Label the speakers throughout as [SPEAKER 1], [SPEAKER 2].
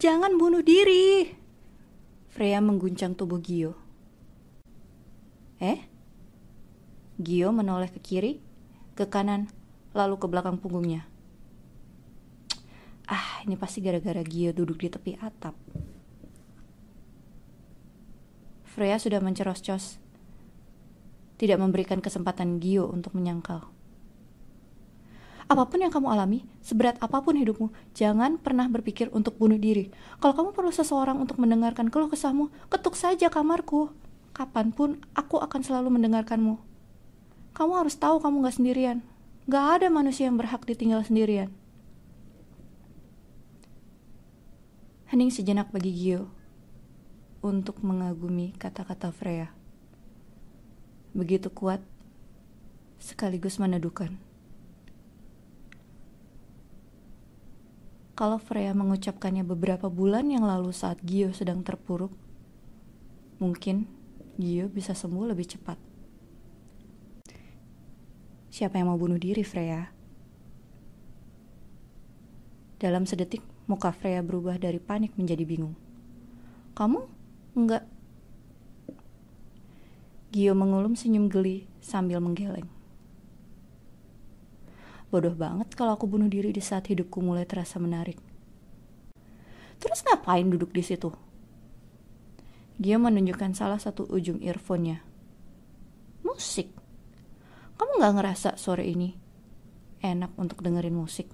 [SPEAKER 1] Jangan bunuh diri. Freya mengguncang tubuh Gio. Eh? Gio menoleh ke kiri, ke kanan, lalu ke belakang punggungnya. Ah, ini pasti gara-gara Gio duduk di tepi atap. Freya sudah menceros-cos, tidak memberikan kesempatan Gio untuk menyangkal. Apapun yang kamu alami, seberat apapun hidupmu, jangan pernah berpikir untuk bunuh diri. Kalau kamu perlu seseorang untuk mendengarkan keluh kesahmu, ketuk saja kamarku. Kapanpun, aku akan selalu mendengarkanmu. Kamu harus tahu kamu gak sendirian. Gak ada manusia yang berhak ditinggal sendirian. Hening sejenak bagi Gio untuk mengagumi kata-kata Freya. Begitu kuat, sekaligus meneduhkan. kalau Freya mengucapkannya beberapa bulan yang lalu saat Gio sedang terpuruk, mungkin Gio bisa sembuh lebih cepat. Siapa yang mau bunuh diri, Freya? Dalam sedetik, muka Freya berubah dari panik menjadi bingung. Kamu? Enggak. Gio mengulum senyum geli sambil menggeleng. Bodoh banget kalau aku bunuh diri di saat hidupku mulai terasa menarik. Terus ngapain duduk di situ? Dia menunjukkan salah satu ujung earphone-nya. Musik. Kamu gak ngerasa sore ini enak untuk dengerin musik?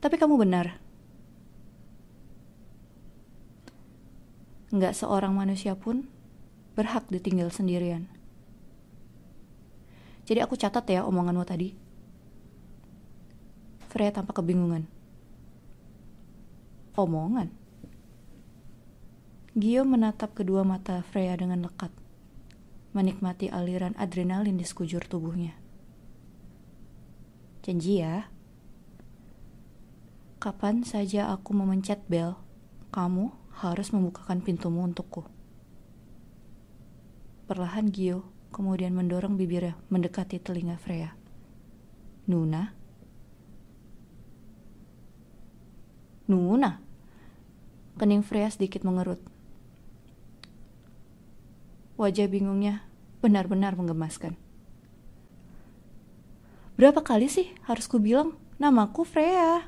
[SPEAKER 1] Tapi kamu benar. Nggak seorang manusia pun berhak ditinggal sendirian. Jadi aku catat ya omonganmu tadi. Freya tampak kebingungan. Omongan? Gio menatap kedua mata Freya dengan lekat, menikmati aliran adrenalin di sekujur tubuhnya. Janji ya. Kapan saja aku memencet bel, kamu harus membukakan pintumu untukku. Perlahan Gio kemudian mendorong bibirnya mendekati telinga Freya. Nuna? Nuna? Kening Freya sedikit mengerut. Wajah bingungnya benar-benar menggemaskan. Berapa kali sih harus ku bilang namaku Freya?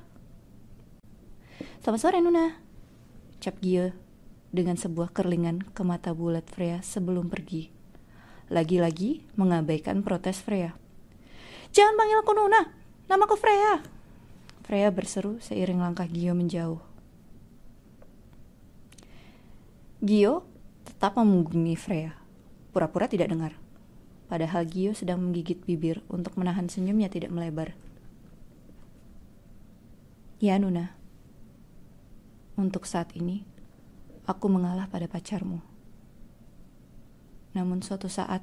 [SPEAKER 1] Selamat sore Nuna, cap Gio dengan sebuah kerlingan ke mata bulat Freya sebelum pergi lagi-lagi mengabaikan protes Freya. Jangan panggil aku Nuna, namaku Freya. Freya berseru seiring langkah Gio menjauh. Gio tetap memunggungi Freya, pura-pura tidak dengar. Padahal Gio sedang menggigit bibir untuk menahan senyumnya tidak melebar. Ya Nuna, untuk saat ini, aku mengalah pada pacarmu. Namun suatu saat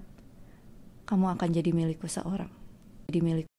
[SPEAKER 1] kamu akan jadi milikku seorang. Jadi milik